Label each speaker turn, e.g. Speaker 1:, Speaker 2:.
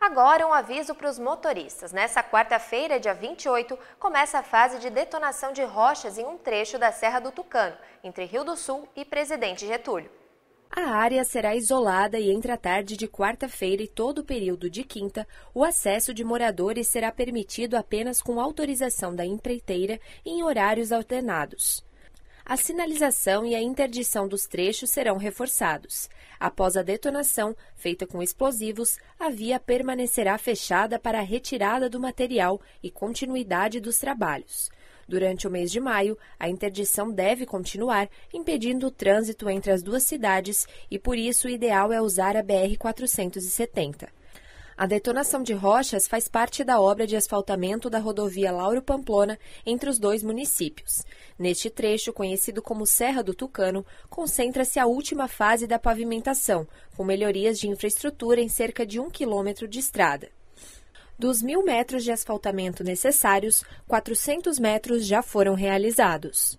Speaker 1: Agora, um aviso para os motoristas. Nessa quarta-feira, dia 28, começa a fase de detonação de rochas em um trecho da Serra do Tucano, entre Rio do Sul e Presidente Getúlio. A área será isolada e entre a tarde de quarta-feira e todo o período de quinta, o acesso de moradores será permitido apenas com autorização da empreiteira em horários alternados a sinalização e a interdição dos trechos serão reforçados. Após a detonação, feita com explosivos, a via permanecerá fechada para a retirada do material e continuidade dos trabalhos. Durante o mês de maio, a interdição deve continuar, impedindo o trânsito entre as duas cidades e, por isso, o ideal é usar a BR-470. A detonação de rochas faz parte da obra de asfaltamento da rodovia Lauro Pamplona entre os dois municípios. Neste trecho, conhecido como Serra do Tucano, concentra-se a última fase da pavimentação, com melhorias de infraestrutura em cerca de um quilômetro de estrada. Dos mil metros de asfaltamento necessários, 400 metros já foram realizados.